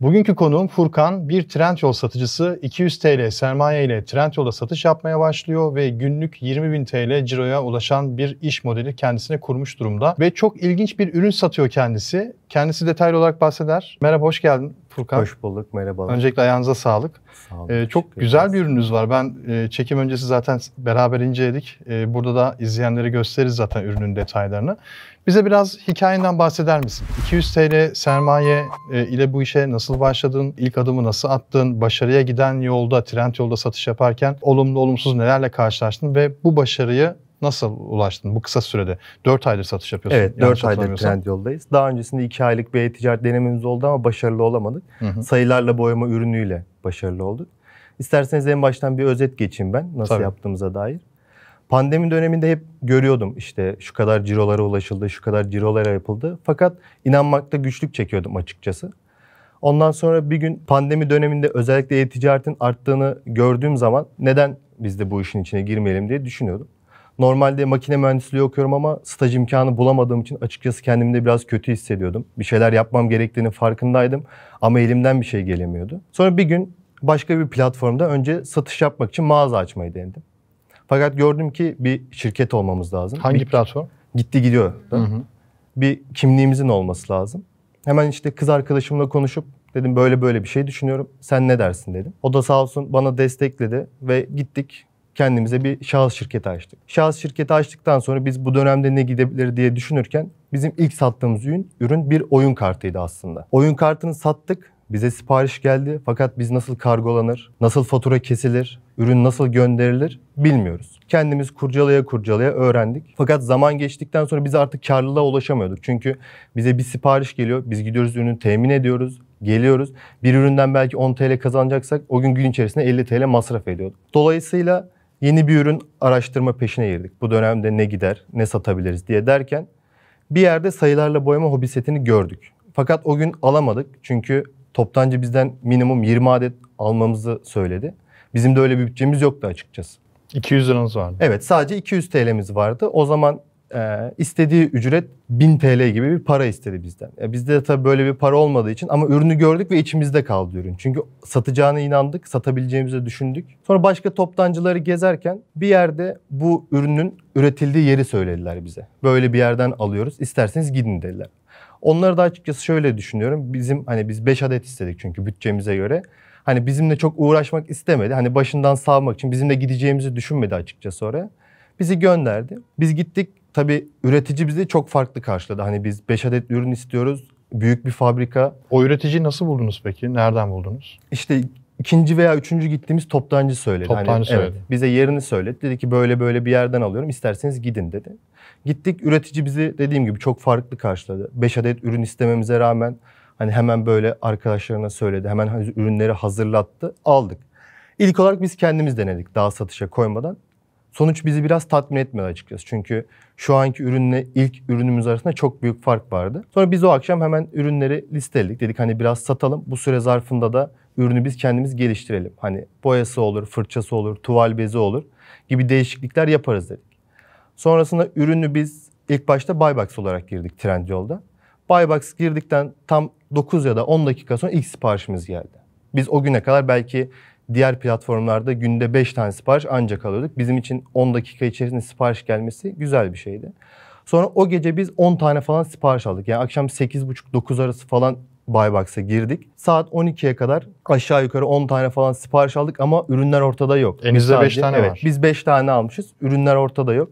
Bugünkü konuğum Furkan, bir Trendyol satıcısı 200 TL sermaye ile Trendyol'a satış yapmaya başlıyor ve günlük 20 bin TL ciroya ulaşan bir iş modeli kendisine kurmuş durumda. Ve çok ilginç bir ürün satıyor kendisi. Kendisi detaylı olarak bahseder. Merhaba, hoş geldin. Furkan. Hoş bulduk, merhabalar. Öncelikle ayağınıza sağlık. Sağ olun, ee, çok güzel bir ürününüz var. Ben e, çekim öncesi zaten beraber inceledik. E, burada da izleyenlere gösteririz zaten ürünün detaylarını. Bize biraz hikayenden bahseder misin? 200 TL sermaye e, ile bu işe nasıl başladın? İlk adımı nasıl attın? Başarıya giden yolda, trend yolda satış yaparken olumlu olumsuz nelerle karşılaştın? Ve bu başarıyı Nasıl ulaştın bu kısa sürede? 4 aydır satış yapıyorsun. Evet 4 aydır trend yoldayız. Daha öncesinde 2 aylık bir ticaret denememiz oldu ama başarılı olamadık. Hı hı. Sayılarla boyama ürünüyle başarılı olduk. İsterseniz en baştan bir özet geçeyim ben nasıl Tabii. yaptığımıza dair. Pandemi döneminde hep görüyordum işte şu kadar cirolara ulaşıldı, şu kadar cirolara yapıldı. Fakat inanmakta güçlük çekiyordum açıkçası. Ondan sonra bir gün pandemi döneminde özellikle e-ticaretin arttığını gördüğüm zaman neden biz de bu işin içine girmeyelim diye düşünüyordum. Normalde makine mühendisliği okuyorum ama staj imkanı bulamadığım için açıkçası kendimde biraz kötü hissediyordum. Bir şeyler yapmam gerektiğini farkındaydım ama elimden bir şey gelemiyordu. Sonra bir gün başka bir platformda önce satış yapmak için mağaza açmayı denedim. Fakat gördüm ki bir şirket olmamız lazım. Hangi bir, platform? Gitti gidiyor. Hı hı. Bir kimliğimizin olması lazım. Hemen işte kız arkadaşımla konuşup dedim böyle böyle bir şey düşünüyorum. Sen ne dersin dedim. O da sağ olsun bana destekledi ve gittik kendimize bir şahıs şirketi açtık. Şahıs şirketi açtıktan sonra biz bu dönemde ne gidebilir diye düşünürken bizim ilk sattığımız ürün, ürün bir oyun kartıydı aslında. Oyun kartını sattık bize sipariş geldi fakat biz nasıl kargolanır, nasıl fatura kesilir, ürün nasıl gönderilir bilmiyoruz. Kendimiz kurcalaya kurcalaya öğrendik. Fakat zaman geçtikten sonra biz artık karlılığa ulaşamıyorduk. Çünkü bize bir sipariş geliyor, biz gidiyoruz ürünü temin ediyoruz, geliyoruz. Bir üründen belki 10 TL kazanacaksak o gün gün içerisinde 50 TL masraf ediyorduk. Dolayısıyla yeni bir ürün araştırma peşine girdik. Bu dönemde ne gider, ne satabiliriz diye derken bir yerde sayılarla boyama hobi setini gördük. Fakat o gün alamadık çünkü toptancı bizden minimum 20 adet almamızı söyledi. Bizim de öyle bir bütçemiz yoktu açıkçası. 200 liranız vardı. Evet sadece 200 TL'miz vardı. O zaman e, istediği ücret 1000 TL gibi bir para istedi bizden. E, bizde de tabii böyle bir para olmadığı için ama ürünü gördük ve içimizde kaldı ürün. Çünkü satacağına inandık, satabileceğimizi düşündük. Sonra başka toptancıları gezerken bir yerde bu ürünün üretildiği yeri söylediler bize. Böyle bir yerden alıyoruz, isterseniz gidin dediler. Onları da açıkçası şöyle düşünüyorum. Bizim hani biz 5 adet istedik çünkü bütçemize göre. Hani bizimle çok uğraşmak istemedi. Hani başından savmak için bizimle gideceğimizi düşünmedi açıkçası oraya. Bizi gönderdi. Biz gittik Tabii üretici bizi çok farklı karşıladı. Hani biz 5 adet ürün istiyoruz. Büyük bir fabrika. O üreticiyi nasıl buldunuz peki? Nereden buldunuz? İşte ikinci veya üçüncü gittiğimiz toptancı söyledi. Hani toptancı hani, söyledi. Evet, bize yerini söyledi. Dedi ki böyle böyle bir yerden alıyorum isterseniz gidin dedi. Gittik üretici bizi dediğim gibi çok farklı karşıladı. 5 adet ürün istememize rağmen hani hemen böyle arkadaşlarına söyledi. Hemen ürünleri hazırlattı. Aldık. İlk olarak biz kendimiz denedik daha satışa koymadan. Sonuç bizi biraz tatmin etmedi açıkçası. Çünkü şu anki ürünle ilk ürünümüz arasında çok büyük fark vardı. Sonra biz o akşam hemen ürünleri listeledik. Dedik hani biraz satalım. Bu süre zarfında da ürünü biz kendimiz geliştirelim. Hani boyası olur, fırçası olur, tuval bezi olur gibi değişiklikler yaparız dedik. Sonrasında ürünü biz ilk başta Buybox olarak girdik Trendyol'da. Buybox girdikten tam 9 ya da 10 dakika sonra ilk siparişimiz geldi. Biz o güne kadar belki Diğer platformlarda günde 5 tane sipariş ancak alıyorduk. Bizim için 10 dakika içerisinde sipariş gelmesi güzel bir şeydi. Sonra o gece biz 10 tane falan sipariş aldık. Yani akşam 8.30-9 arası falan Buybox'a girdik. Saat 12'ye kadar aşağı yukarı 10 tane falan sipariş aldık ama ürünler ortada yok. Elinizde 5 tane evet, var. Biz 5 tane almışız. Ürünler ortada yok.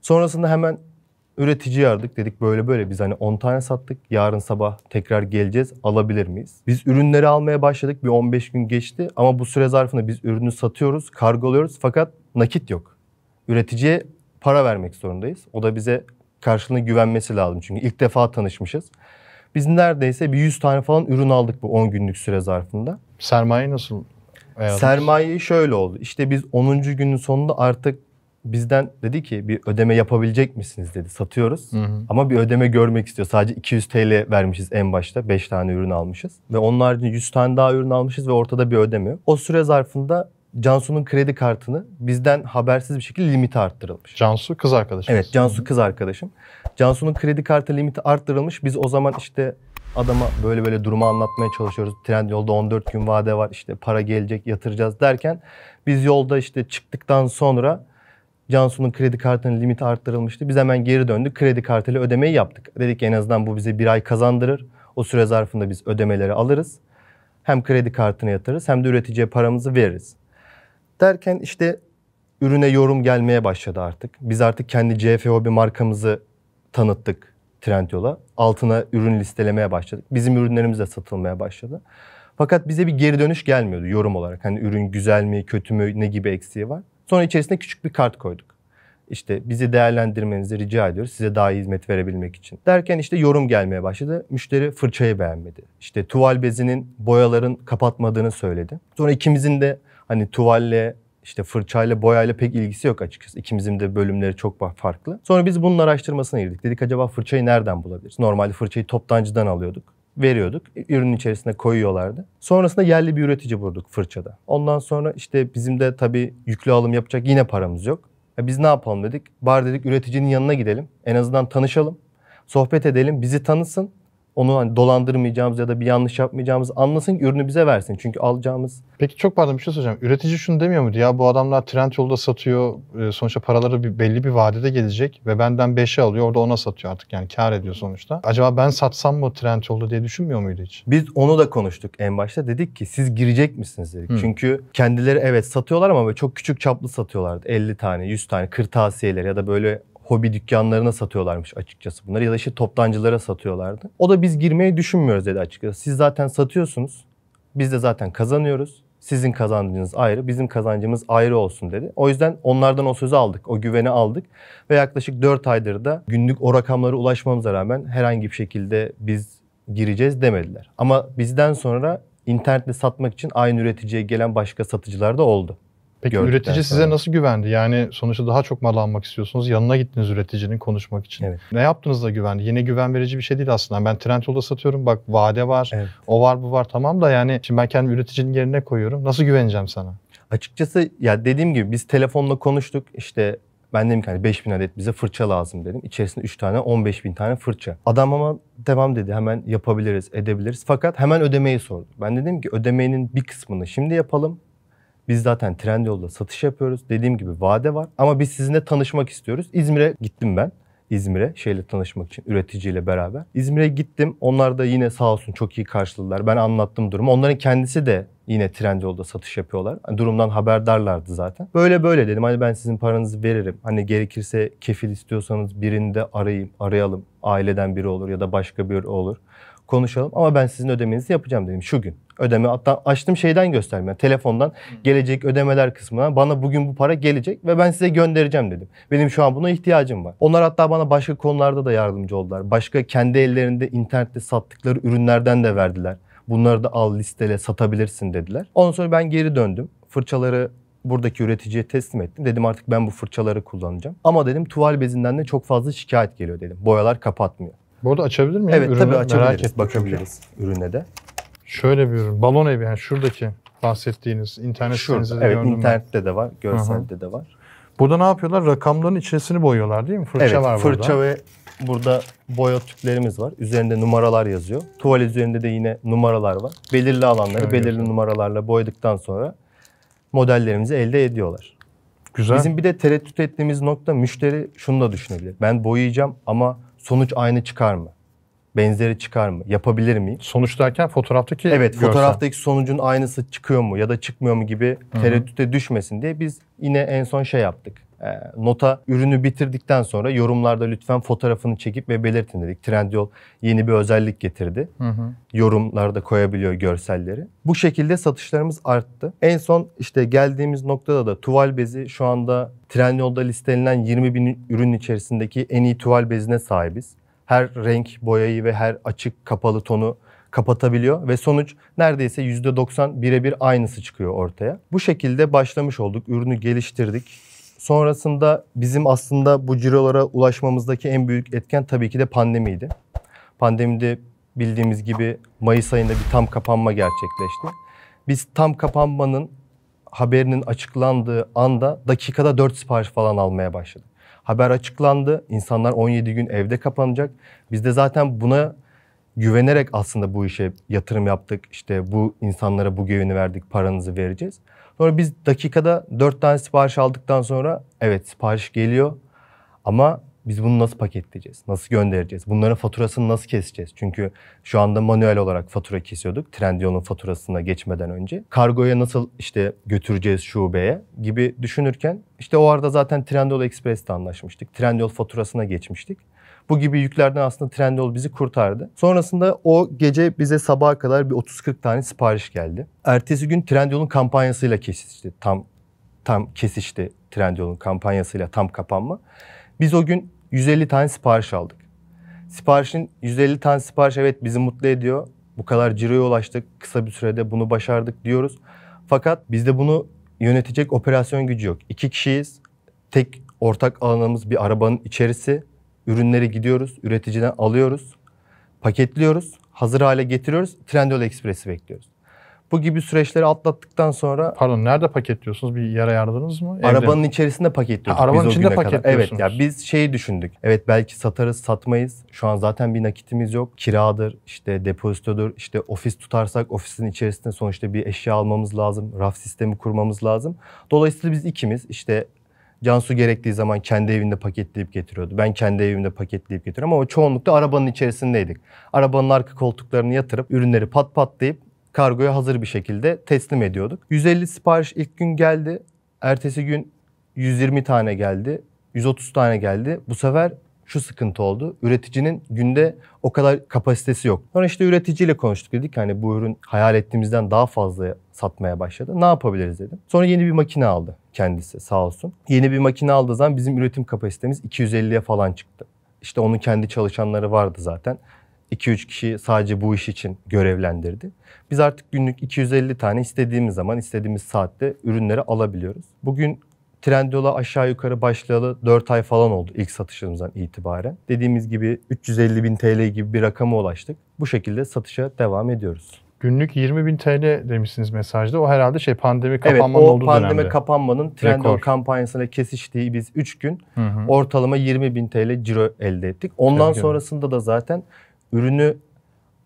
Sonrasında hemen Üretici yardık dedik böyle böyle biz hani 10 tane sattık. Yarın sabah tekrar geleceğiz alabilir miyiz? Biz ürünleri almaya başladık bir 15 gün geçti ama bu süre zarfında biz ürünü satıyoruz, kargoluyoruz fakat nakit yok. Üreticiye para vermek zorundayız. O da bize karşılığını güvenmesi lazım çünkü ilk defa tanışmışız. Biz neredeyse bir 100 tane falan ürün aldık bu 10 günlük süre zarfında. Sermaye nasıl Sermaye şöyle oldu. İşte biz 10. günün sonunda artık bizden dedi ki bir ödeme yapabilecek misiniz dedi. Satıyoruz hı hı. ama bir ödeme görmek istiyor. Sadece 200 TL vermişiz en başta. 5 tane ürün almışız. Ve onun haricinde 100 tane daha ürün almışız ve ortada bir ödeme yok. O süre zarfında Cansu'nun kredi kartını bizden habersiz bir şekilde limiti arttırılmış. Cansu kız arkadaşım. Evet Cansu kız arkadaşım. Cansu'nun kredi kartı limiti arttırılmış. Biz o zaman işte adama böyle böyle durumu anlatmaya çalışıyoruz. Trend yolda 14 gün vade var işte para gelecek yatıracağız derken biz yolda işte çıktıktan sonra Cansu'nun kredi kartının limiti arttırılmıştı. Biz hemen geri döndük. Kredi kartıyla ödemeyi yaptık. Dedik ki en azından bu bize bir ay kazandırır. O süre zarfında biz ödemeleri alırız. Hem kredi kartına yatırız hem de üreticiye paramızı veririz. Derken işte ürüne yorum gelmeye başladı artık. Biz artık kendi CFO bir markamızı tanıttık Trendyol'a. Altına ürün listelemeye başladık. Bizim ürünlerimiz de satılmaya başladı. Fakat bize bir geri dönüş gelmiyordu yorum olarak. Hani ürün güzel mi, kötü mü, ne gibi eksiği var. Sonra içerisine küçük bir kart koyduk. İşte bizi değerlendirmenizi rica ediyoruz size daha iyi hizmet verebilmek için. Derken işte yorum gelmeye başladı. Müşteri fırçayı beğenmedi. İşte tuval bezinin boyaların kapatmadığını söyledi. Sonra ikimizin de hani tuvalle işte fırçayla boyayla pek ilgisi yok açıkçası. İkimizin de bölümleri çok farklı. Sonra biz bunun araştırmasına girdik. Dedik acaba fırçayı nereden bulabiliriz? Normalde fırçayı toptancıdan alıyorduk veriyorduk. Ürünün içerisine koyuyorlardı. Sonrasında yerli bir üretici bulduk fırçada. Ondan sonra işte bizim de tabii yüklü alım yapacak yine paramız yok. Ya e, biz ne yapalım dedik. Bar dedik üreticinin yanına gidelim. En azından tanışalım. Sohbet edelim. Bizi tanısın onu hani dolandırmayacağımız ya da bir yanlış yapmayacağımız anlasın ki ürünü bize versin. Çünkü alacağımız... Peki çok pardon bir şey soracağım. Üretici şunu demiyor muydu? Ya bu adamlar trend yolda satıyor. E, sonuçta paraları bir, belli bir vadede gelecek ve benden 5'e alıyor. Orada ona satıyor artık yani kar ediyor sonuçta. Acaba ben satsam mı trend yolda diye düşünmüyor muydu hiç? Biz onu da konuştuk en başta. Dedik ki siz girecek misiniz dedik. Hmm. Çünkü kendileri evet satıyorlar ama böyle çok küçük çaplı satıyorlardı. 50 tane, 100 tane kırtasiyeler ya da böyle hobi dükkanlarına satıyorlarmış açıkçası bunları ya da işte toptancılara satıyorlardı. O da biz girmeyi düşünmüyoruz dedi açıkçası. Siz zaten satıyorsunuz. Biz de zaten kazanıyoruz. Sizin kazancınız ayrı, bizim kazancımız ayrı olsun dedi. O yüzden onlardan o sözü aldık, o güveni aldık. Ve yaklaşık 4 aydır da günlük o rakamlara ulaşmamıza rağmen herhangi bir şekilde biz gireceğiz demediler. Ama bizden sonra internette satmak için aynı üreticiye gelen başka satıcılar da oldu. Peki Gördükten üretici sonra. size nasıl güvendi? Yani sonuçta daha çok mal almak istiyorsunuz. Yanına gittiniz üreticinin konuşmak için. Evet. Ne yaptınız da güvendi? Yine güven verici bir şey değil aslında. Ben Trendyol'da satıyorum. Bak vade var, evet. o var bu var tamam da yani şimdi ben kendimi üreticinin yerine koyuyorum. Nasıl güveneceğim sana? Açıkçası ya dediğim gibi biz telefonla konuştuk. İşte ben dedim ki hani 5000 adet bize fırça lazım dedim. İçerisinde 3 tane 15 bin tane fırça. Adam ama devam dedi hemen yapabiliriz edebiliriz. Fakat hemen ödemeyi sordu. Ben dedim ki ödemenin bir kısmını şimdi yapalım biz zaten Trendyol'da satış yapıyoruz. Dediğim gibi vade var ama biz sizinle tanışmak istiyoruz. İzmir'e gittim ben. İzmir'e şeyle tanışmak için üreticiyle beraber. İzmir'e gittim. Onlar da yine sağ olsun çok iyi karşıladılar. Ben anlattım durumu. Onların kendisi de yine Trendyol'da satış yapıyorlar. Durumdan haberdarlardı zaten. Böyle böyle dedim. Hani ben sizin paranızı veririm. Hani gerekirse kefil istiyorsanız birini de arayayım, arayalım. Aileden biri olur ya da başka biri olur konuşalım ama ben sizin ödemenizi yapacağım dedim şu gün. Ödeme hatta açtım şeyden gösterme telefondan hmm. gelecek ödemeler kısmına bana bugün bu para gelecek ve ben size göndereceğim dedim. Benim şu an buna ihtiyacım var. Onlar hatta bana başka konularda da yardımcı oldular. Başka kendi ellerinde internette sattıkları ürünlerden de verdiler. Bunları da al listele satabilirsin dediler. Ondan sonra ben geri döndüm. Fırçaları buradaki üreticiye teslim ettim. Dedim artık ben bu fırçaları kullanacağım. Ama dedim tuval bezinden de çok fazla şikayet geliyor dedim. Boyalar kapatmıyor. Bu arada açabilir miyim? Evet Ürünü tabii açabiliriz. Bakabiliriz ya. ürüne de. Şöyle bir ürün. Balon evi yani şuradaki bahsettiğiniz internet Şurada, sitenizde evet, internette de var, görselde de var. Burada ne yapıyorlar? Rakamların içerisini boyuyorlar değil mi? Fırça evet, var fırça burada. fırça ve burada boya tüplerimiz var. Üzerinde numaralar yazıyor. Tuval üzerinde de yine numaralar var. Belirli alanları Şöyle belirli güzel. numaralarla boyadıktan sonra modellerimizi elde ediyorlar. Güzel. Bizim bir de tereddüt ettiğimiz nokta müşteri şunu da düşünebilir. Ben boyayacağım ama sonuç aynı çıkar mı? Benzeri çıkar mı? Yapabilir miyim? Sonuç derken fotoğraftaki Evet, görsen. fotoğraftaki sonucun aynısı çıkıyor mu ya da çıkmıyor mu gibi tereddüte düşmesin diye biz yine en son şey yaptık. Ee, nota ürünü bitirdikten sonra yorumlarda lütfen fotoğrafını çekip ve belirtin dedik. Trendyol yeni bir özellik getirdi. Hı hı. Yorumlarda koyabiliyor görselleri. Bu şekilde satışlarımız arttı. En son işte geldiğimiz noktada da tuval bezi şu anda Trendyol'da listelenen 20 bin ürün içerisindeki en iyi tuval bezine sahibiz. Her renk, boyayı ve her açık kapalı tonu kapatabiliyor ve sonuç neredeyse %90 birebir aynısı çıkıyor ortaya. Bu şekilde başlamış olduk, ürünü geliştirdik Sonrasında bizim aslında bu cirolara ulaşmamızdaki en büyük etken tabii ki de pandemiydi. Pandemide bildiğimiz gibi Mayıs ayında bir tam kapanma gerçekleşti. Biz tam kapanmanın haberinin açıklandığı anda dakikada 4 sipariş falan almaya başladık. Haber açıklandı. insanlar 17 gün evde kapanacak. Biz de zaten buna güvenerek aslında bu işe yatırım yaptık. İşte bu insanlara bu güveni verdik, paranızı vereceğiz. Sonra biz dakikada dört tane sipariş aldıktan sonra evet sipariş geliyor ama biz bunu nasıl paketleyeceğiz? Nasıl göndereceğiz? Bunların faturasını nasıl keseceğiz? Çünkü şu anda manuel olarak fatura kesiyorduk. Trendyol'un faturasına geçmeden önce. Kargoya nasıl işte götüreceğiz şubeye gibi düşünürken işte o arada zaten Trendyol Express'te anlaşmıştık. Trendyol faturasına geçmiştik. Bu gibi yüklerden aslında Trendyol bizi kurtardı. Sonrasında o gece bize sabaha kadar bir 30-40 tane sipariş geldi. Ertesi gün Trendyol'un kampanyasıyla kesişti. Tam tam kesişti Trendyol'un kampanyasıyla tam kapanma. Biz o gün 150 tane sipariş aldık. Siparişin 150 tane sipariş evet bizi mutlu ediyor. Bu kadar ciroya ulaştık. Kısa bir sürede bunu başardık diyoruz. Fakat bizde bunu yönetecek operasyon gücü yok. İki kişiyiz. Tek ortak alanımız bir arabanın içerisi. Ürünleri gidiyoruz, üreticiden alıyoruz, paketliyoruz, hazır hale getiriyoruz, Trendyol Express'i bekliyoruz. Bu gibi süreçleri atlattıktan sonra... Pardon nerede paketliyorsunuz? Bir yere yardınız mı? arabanın mi? içerisinde paketliyoruz. Ha, arabanın biz içinde paketliyorsunuz. Evet ya biz şeyi düşündük. Evet belki satarız, satmayız. Şu an zaten bir nakitimiz yok. Kiradır, işte depozitodur, işte ofis tutarsak ofisin içerisinde sonuçta bir eşya almamız lazım. Raf sistemi kurmamız lazım. Dolayısıyla biz ikimiz işte Cansu gerektiği zaman kendi evinde paketleyip getiriyordu. Ben kendi evimde paketleyip getiriyorum ama çoğunlukla arabanın içerisindeydik. Arabanın arka koltuklarını yatırıp ürünleri pat patlayıp kargoya hazır bir şekilde teslim ediyorduk. 150 sipariş ilk gün geldi. Ertesi gün 120 tane geldi. 130 tane geldi. Bu sefer şu sıkıntı oldu. Üreticinin günde o kadar kapasitesi yok. Sonra işte üreticiyle konuştuk dedik hani bu ürün hayal ettiğimizden daha fazla satmaya başladı. Ne yapabiliriz dedim. Sonra yeni bir makine aldı kendisi sağ olsun. Yeni bir makine aldığı zaman bizim üretim kapasitemiz 250'ye falan çıktı. İşte onun kendi çalışanları vardı zaten. 2-3 kişi sadece bu iş için görevlendirdi. Biz artık günlük 250 tane istediğimiz zaman istediğimiz saatte ürünleri alabiliyoruz. Bugün Trendyol'a aşağı yukarı başlayalı 4 ay falan oldu ilk satışımızdan itibaren. Dediğimiz gibi 350 bin TL gibi bir rakama ulaştık. Bu şekilde satışa devam ediyoruz. Günlük 20 bin TL demişsiniz mesajda. O herhalde şey pandemi kapanmanın evet, olduğu dönemde. Evet o pandemi kapanmanın Trendyol kampanyasına kesiştiği biz 3 gün hı hı. ortalama 20 bin TL ciro elde ettik. Ondan Tabii sonrasında da zaten ürünü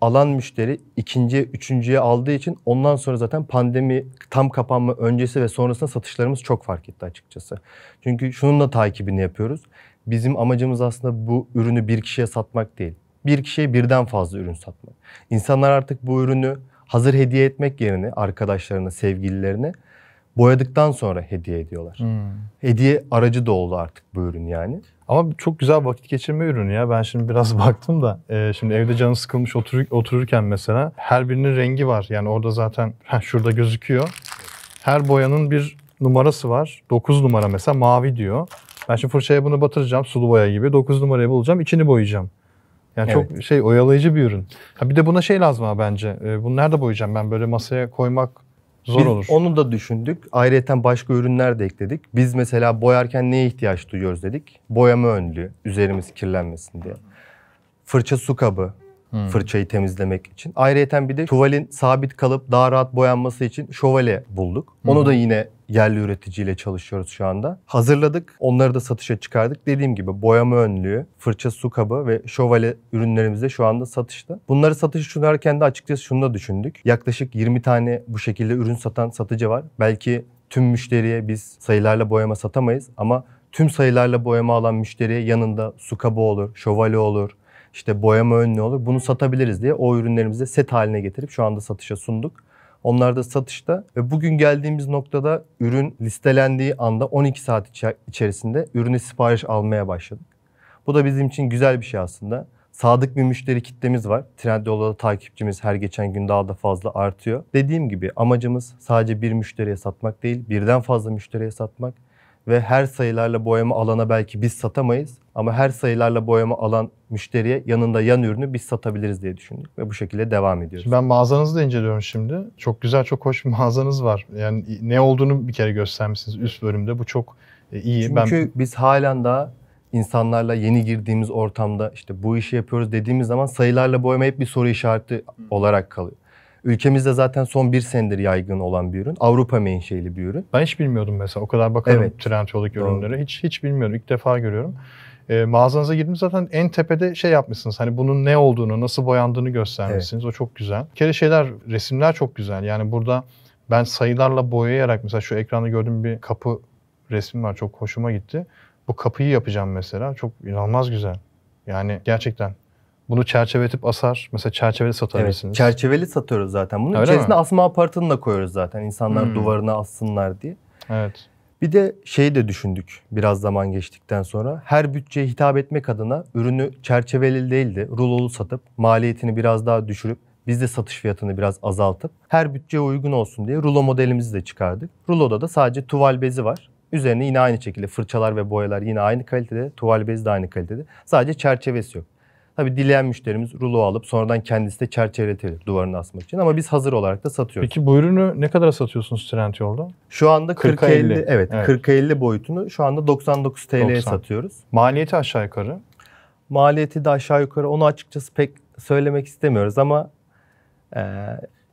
alan müşteri ikinci üçüncüye aldığı için ondan sonra zaten pandemi tam kapanma öncesi ve sonrasında satışlarımız çok fark etti açıkçası. Çünkü şunun da takibini yapıyoruz. Bizim amacımız aslında bu ürünü bir kişiye satmak değil bir kişiye birden fazla ürün satmak. İnsanlar artık bu ürünü hazır hediye etmek yerine arkadaşlarına, sevgililerine boyadıktan sonra hediye ediyorlar. Hmm. Hediye aracı da oldu artık bu ürün yani. Ama çok güzel vakit geçirme ürünü ya. Ben şimdi biraz baktım da e, şimdi evde canı sıkılmış oturur, otururken mesela her birinin rengi var. Yani orada zaten heh, şurada gözüküyor. Her boyanın bir numarası var. 9 numara mesela mavi diyor. Ben şimdi fırçaya bunu batıracağım sulu boya gibi. 9 numarayı bulacağım, içini boyayacağım. Yani evet. çok şey oyalayıcı bir ürün. Ha bir de buna şey lazım ha bence. E, bunu nerede boyayacağım ben böyle masaya koymak zor Biz olur. Onu da düşündük. Ayrıca başka ürünler de ekledik. Biz mesela boyarken neye ihtiyaç duyuyoruz dedik. Boyama önlüğü, üzerimiz kirlenmesin diye. Fırça su kabı, hmm. fırçayı temizlemek için. Ayrıca bir de tuvalin sabit kalıp daha rahat boyanması için şövalye bulduk. Onu hmm. da yine yerli üreticiyle çalışıyoruz şu anda. Hazırladık, onları da satışa çıkardık. Dediğim gibi boyama önlüğü, fırça su kabı ve şövalye ürünlerimiz de şu anda satışta. Bunları satışa sunarken de açıkçası şunu da düşündük. Yaklaşık 20 tane bu şekilde ürün satan satıcı var. Belki tüm müşteriye biz sayılarla boyama satamayız ama tüm sayılarla boyama alan müşteriye yanında su kabı olur, şövalye olur, işte boyama önlüğü olur. Bunu satabiliriz diye o ürünlerimizi set haline getirip şu anda satışa sunduk. Onlar da satışta ve bugün geldiğimiz noktada ürün listelendiği anda 12 saat içerisinde ürünü sipariş almaya başladık. Bu da bizim için güzel bir şey aslında. Sadık bir müşteri kitlemiz var. Trendyol'da takipçimiz her geçen gün daha da fazla artıyor. Dediğim gibi amacımız sadece bir müşteriye satmak değil, birden fazla müşteriye satmak ve her sayılarla boyama alana belki biz satamayız ama her sayılarla boyama alan müşteriye yanında yan ürünü biz satabiliriz diye düşündük ve bu şekilde devam ediyoruz. Şimdi ben mağazanızı da inceliyorum şimdi. Çok güzel, çok hoş bir mağazanız var. Yani ne olduğunu bir kere göstermişsiniz üst bölümde. Bu çok e, iyi. Çünkü ben... biz halen daha insanlarla yeni girdiğimiz ortamda işte bu işi yapıyoruz dediğimiz zaman sayılarla boyama hep bir soru işareti olarak kalıyor. Ülkemizde zaten son bir senedir yaygın olan bir ürün. Avrupa menşeli bir ürün. Ben hiç bilmiyordum mesela. O kadar bakarım evet. Trendyol'daki ürünleri Hiç hiç bilmiyorum İlk defa görüyorum. E, mağazanıza girdim zaten en tepede şey yapmışsınız. Hani bunun ne olduğunu, nasıl boyandığını göstermişsiniz. Evet. O çok güzel. Bir kere şeyler, resimler çok güzel. Yani burada ben sayılarla boyayarak mesela şu ekranda gördüğüm bir kapı resmi var. Çok hoşuma gitti. Bu kapıyı yapacağım mesela. Çok inanılmaz güzel. Yani gerçekten bunu çerçeveletip asar. Mesela çerçeveli satabilirsiniz. Evet, çerçeveli satıyoruz zaten. Bunun Öyle içerisine mi? asma aparatını da koyuyoruz zaten. İnsanlar hmm. duvarına assınlar diye. Evet. Bir de şeyi de düşündük biraz zaman geçtikten sonra. Her bütçeye hitap etmek adına ürünü çerçeveli değil de rulolu satıp maliyetini biraz daha düşürüp biz de satış fiyatını biraz azaltıp her bütçeye uygun olsun diye rulo modelimizi de çıkardık. Ruloda da sadece tuval bezi var. Üzerine yine aynı şekilde fırçalar ve boyalar yine aynı kalitede, tuval bezi de aynı kalitede. Sadece çerçevesi yok. Tabii dileyen müşterimiz rulo alıp sonradan kendisi de çerçeveletir duvarına asmak için ama biz hazır olarak da satıyoruz. Peki bu ürünü ne kadar satıyorsunuz Trendyol'da? Şu anda 40 50, 50 evet, evet. 40 50 boyutunu şu anda 99 TL'ye 90. satıyoruz. Maliyeti aşağı yukarı? Maliyeti de aşağı yukarı onu açıkçası pek söylemek istemiyoruz ama e,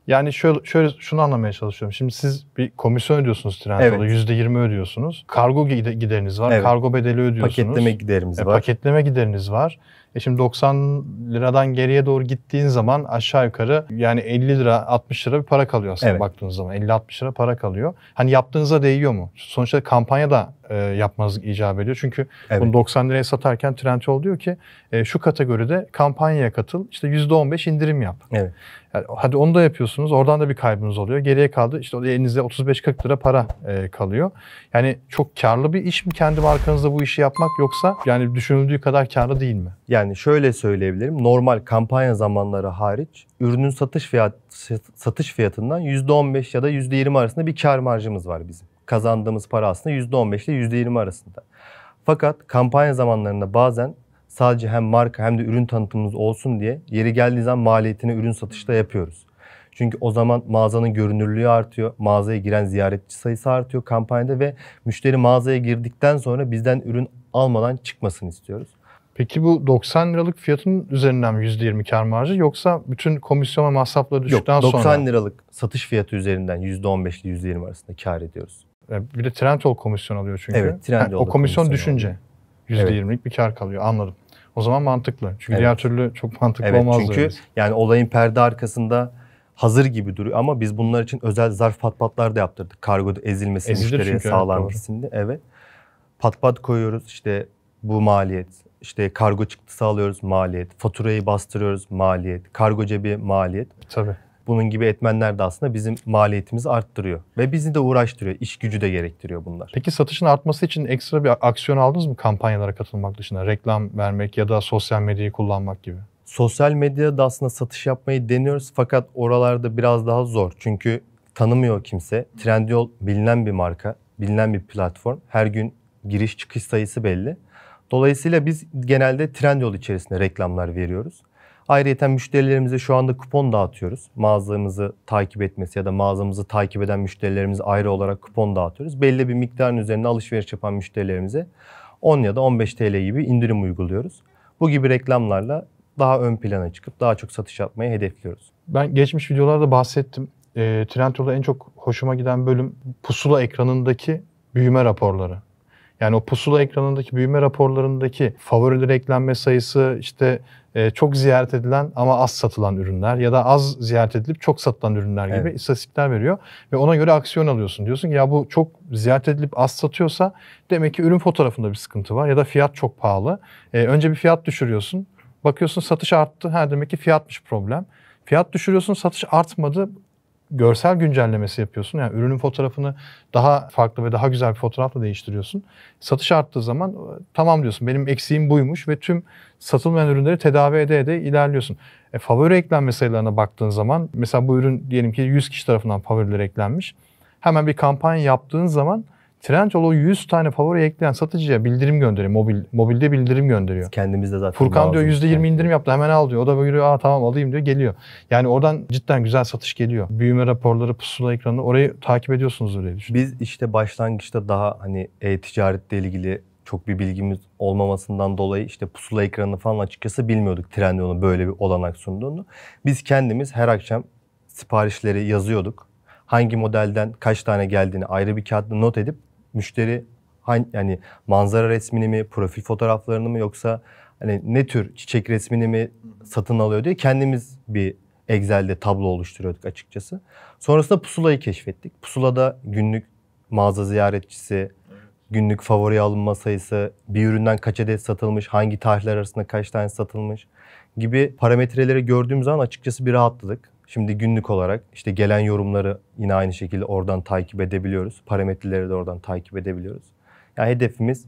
yani şöyle, şöyle şunu anlamaya çalışıyorum. Şimdi siz bir komisyon ödüyorsunuz Trendyol'a. Evet. %20 ödüyorsunuz. Kargo gideriniz var. Evet. Kargo bedeli ödüyorsunuz. Paketleme giderimiz e, var. Paketleme gideriniz var. E şimdi 90 liradan geriye doğru gittiğin zaman aşağı yukarı yani 50 lira 60 lira bir para kalıyor aslında evet. baktığınız zaman. 50-60 lira para kalıyor. Hani yaptığınıza değiyor mu? Sonuçta kampanya da e, yapmanız icap ediyor. Çünkü evet. bunu 90 liraya satarken Trendyol diyor ki e, şu kategoride kampanyaya katıl işte %15 indirim yap. Evet. Yani, hadi onu da yapıyorsunuz. Oradan da bir kaybınız oluyor. Geriye kaldı işte elinizde 35-40 lira para e, kalıyor. Yani çok karlı bir iş mi kendi markanızda bu işi yapmak yoksa yani düşünüldüğü kadar karlı değil mi? Ya yani şöyle söyleyebilirim. Normal kampanya zamanları hariç ürünün satış fiyat satış fiyatından %15 ya da %20 arasında bir kar marjımız var bizim. Kazandığımız para aslında %15 ile %20 arasında. Fakat kampanya zamanlarında bazen sadece hem marka hem de ürün tanıtımımız olsun diye yeri geldiği zaman maliyetini ürün satışta yapıyoruz. Çünkü o zaman mağazanın görünürlüğü artıyor, mağazaya giren ziyaretçi sayısı artıyor kampanyada ve müşteri mağazaya girdikten sonra bizden ürün almadan çıkmasını istiyoruz. Peki bu 90 liralık fiyatın üzerinden mi %20 kar marjı yoksa bütün komisyon ve masrafları düştükten Yok, 90 sonra? 90 liralık satış fiyatı üzerinden %15 ile %20 arasında kar ediyoruz. E, bir de Trendyol komisyon alıyor çünkü. Evet Trendyol yani O komisyon, komisyon düşünce alıyor. %20'lik evet. bir kar kalıyor anladım. O zaman mantıklı. Çünkü evet. diğer türlü çok mantıklı evet, olmaz. Çünkü öyleyse. yani olayın perde arkasında hazır gibi duruyor ama biz bunlar için özel zarf patpatlar da yaptırdık. Kargo ezilmesi Ezilir müşteriye sağlanmasın diye. Evet. Patpat koyuyoruz işte bu maliyet işte kargo çıktısı alıyoruz maliyet, faturayı bastırıyoruz maliyet, kargo cebi maliyet. Tabii. Bunun gibi etmenler de aslında bizim maliyetimizi arttırıyor ve bizi de uğraştırıyor. İş gücü de gerektiriyor bunlar. Peki satışın artması için ekstra bir aksiyon aldınız mı kampanyalara katılmak dışında? Reklam vermek ya da sosyal medyayı kullanmak gibi. Sosyal medyada aslında satış yapmayı deniyoruz fakat oralarda biraz daha zor. Çünkü tanımıyor kimse. Trendyol bilinen bir marka, bilinen bir platform. Her gün giriş çıkış sayısı belli. Dolayısıyla biz genelde trend yol içerisinde reklamlar veriyoruz. Ayrıca müşterilerimize şu anda kupon dağıtıyoruz. Mağazamızı takip etmesi ya da mağazamızı takip eden müşterilerimize ayrı olarak kupon dağıtıyoruz. Belli bir miktarın üzerine alışveriş yapan müşterilerimize 10 ya da 15 TL gibi indirim uyguluyoruz. Bu gibi reklamlarla daha ön plana çıkıp daha çok satış yapmayı hedefliyoruz. Ben geçmiş videolarda bahsettim. E, ee, Trendyol'da en çok hoşuma giden bölüm pusula ekranındaki büyüme raporları. Yani o pusula ekranındaki büyüme raporlarındaki favorileri eklenme sayısı işte e, çok ziyaret edilen ama az satılan ürünler ya da az ziyaret edilip çok satılan ürünler gibi evet. istatistikler veriyor ve ona göre aksiyon alıyorsun. Diyorsun ki ya bu çok ziyaret edilip az satıyorsa demek ki ürün fotoğrafında bir sıkıntı var ya da fiyat çok pahalı. E, önce bir fiyat düşürüyorsun. Bakıyorsun satış arttı. Ha demek ki fiyatmış problem. Fiyat düşürüyorsun satış artmadı görsel güncellemesi yapıyorsun. Yani ürünün fotoğrafını daha farklı ve daha güzel bir fotoğrafla değiştiriyorsun. Satış arttığı zaman tamam diyorsun benim eksiğim buymuş ve tüm satılmayan ürünleri tedavi ede ede ilerliyorsun. E, favori eklenme sayılarına baktığın zaman mesela bu ürün diyelim ki 100 kişi tarafından favorileri eklenmiş. Hemen bir kampanya yaptığın zaman Trendyol'u 100 tane favori ekleyen satıcıya bildirim gönderiyor. Mobil, mobilde bildirim gönderiyor. Kendimizde zaten. Furkan diyor %20 yani. Şey. indirim yaptı hemen al diyor. O da böyle aa tamam alayım diyor geliyor. Yani oradan cidden güzel satış geliyor. Büyüme raporları, pusula ekranı orayı takip ediyorsunuz diye düşünüyorum. Biz işte başlangıçta daha hani e-ticaretle ilgili çok bir bilgimiz olmamasından dolayı işte pusula ekranı falan açıkçası bilmiyorduk Trendyol'un böyle bir olanak sunduğunu. Biz kendimiz her akşam siparişleri yazıyorduk. Hangi modelden kaç tane geldiğini ayrı bir kağıtta not edip müşteri yani manzara resmini mi, profil fotoğraflarını mı yoksa hani ne tür çiçek resmini mi satın alıyor diye kendimiz bir Excel'de tablo oluşturuyorduk açıkçası. Sonrasında pusulayı keşfettik. Pusulada günlük mağaza ziyaretçisi, günlük favori alınma sayısı, bir üründen kaç adet satılmış, hangi tarihler arasında kaç tane satılmış gibi parametreleri gördüğümüz zaman açıkçası bir rahatladık. Şimdi günlük olarak işte gelen yorumları yine aynı şekilde oradan takip edebiliyoruz. Parametreleri de oradan takip edebiliyoruz. Yani hedefimiz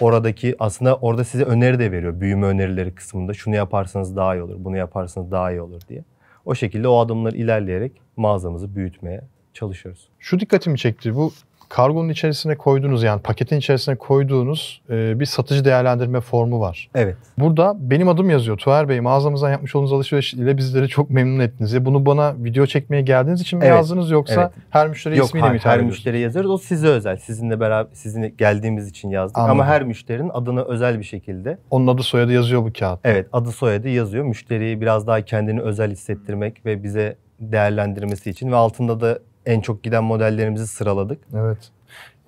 oradaki aslında orada size öneri de veriyor büyüme önerileri kısmında. Şunu yaparsanız daha iyi olur, bunu yaparsanız daha iyi olur diye. O şekilde o adımlar ilerleyerek mağazamızı büyütmeye çalışıyoruz. Şu dikkatimi çekti. Bu kargonun içerisine koyduğunuz yani paketin içerisine koyduğunuz e, bir satıcı değerlendirme formu var. Evet. Burada benim adım yazıyor. Tuğer Bey mağazamızdan yapmış olduğunuz alışveriş ile bizleri çok memnun ettiniz. E, bunu bana video çekmeye geldiğiniz için mi evet. yazdınız yoksa evet. her müşteri Yok, ismiyle mi hitap her müşteri yazıyoruz. O size özel. Sizinle beraber sizinle geldiğimiz için yazdık Anladım. ama her müşterinin adını özel bir şekilde. Onun adı soyadı yazıyor bu kağıt. Evet, adı soyadı yazıyor. Müşteriyi biraz daha kendini özel hissettirmek ve bize değerlendirmesi için ve altında da en çok giden modellerimizi sıraladık. Evet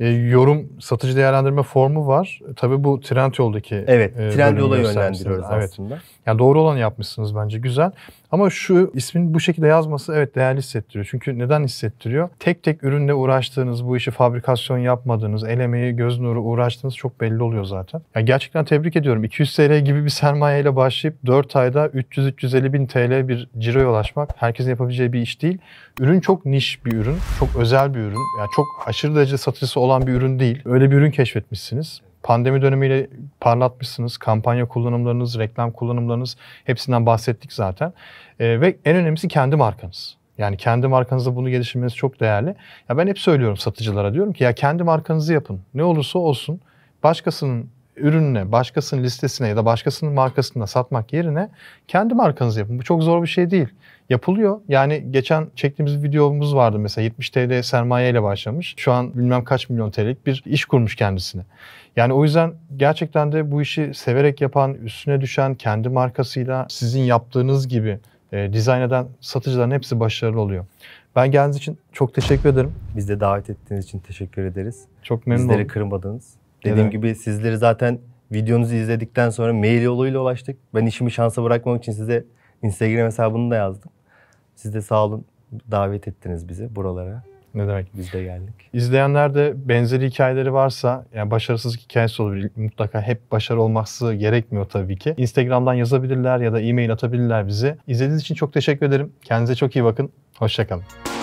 e, yorum satıcı değerlendirme formu var. E, tabii bu Trendyol'daki Evet, e, yola yönlendiriyoruz evet. aslında. Yani doğru olanı yapmışsınız bence güzel. Ama şu ismin bu şekilde yazması evet değerli hissettiriyor. Çünkü neden hissettiriyor? Tek tek ürünle uğraştığınız, bu işi fabrikasyon yapmadığınız, el emeği, göz nuru uğraştığınız çok belli oluyor zaten. Yani gerçekten tebrik ediyorum. 200 TL gibi bir sermayeyle başlayıp 4 ayda 300-350 bin TL bir ciro ulaşmak herkesin yapabileceği bir iş değil. Ürün çok niş bir ürün, çok özel bir ürün. Yani çok aşırı derece satıcısı olan bir ürün değil. Öyle bir ürün keşfetmişsiniz. Pandemi dönemiyle parlatmışsınız. Kampanya kullanımlarınız, reklam kullanımlarınız hepsinden bahsettik zaten. E, ve en önemlisi kendi markanız. Yani kendi markanızda bunu geliştirmeniz çok değerli. Ya ben hep söylüyorum satıcılara diyorum ki ya kendi markanızı yapın. Ne olursa olsun başkasının ürününe, başkasının listesine ya da başkasının markasına satmak yerine kendi markanızı yapın. Bu çok zor bir şey değil. Yapılıyor. Yani geçen çektiğimiz bir videomuz vardı mesela 70 TL sermaye ile başlamış. Şu an bilmem kaç milyon TL'lik bir iş kurmuş kendisine. Yani o yüzden gerçekten de bu işi severek yapan, üstüne düşen kendi markasıyla sizin yaptığınız gibi e, dizayn eden satıcıların hepsi başarılı oluyor. Ben geldiğiniz için çok teşekkür ederim. Biz de davet ettiğiniz için teşekkür ederiz. Çok memnun Bizleri oldum. Bizleri kırmadınız. Dediğim gibi sizleri zaten videonuzu izledikten sonra mail yoluyla ulaştık. Ben işimi şansa bırakmamak için size Instagram hesabını da yazdım. Siz de sağ olun davet ettiniz bizi buralara. Ne demek? Biz de geldik. İzleyenlerde benzeri hikayeleri varsa, yani başarısız hikayesi olabilir. Mutlaka hep başarı olması gerekmiyor tabii ki. Instagram'dan yazabilirler ya da e-mail atabilirler bize. İzlediğiniz için çok teşekkür ederim. Kendinize çok iyi bakın. Hoşçakalın.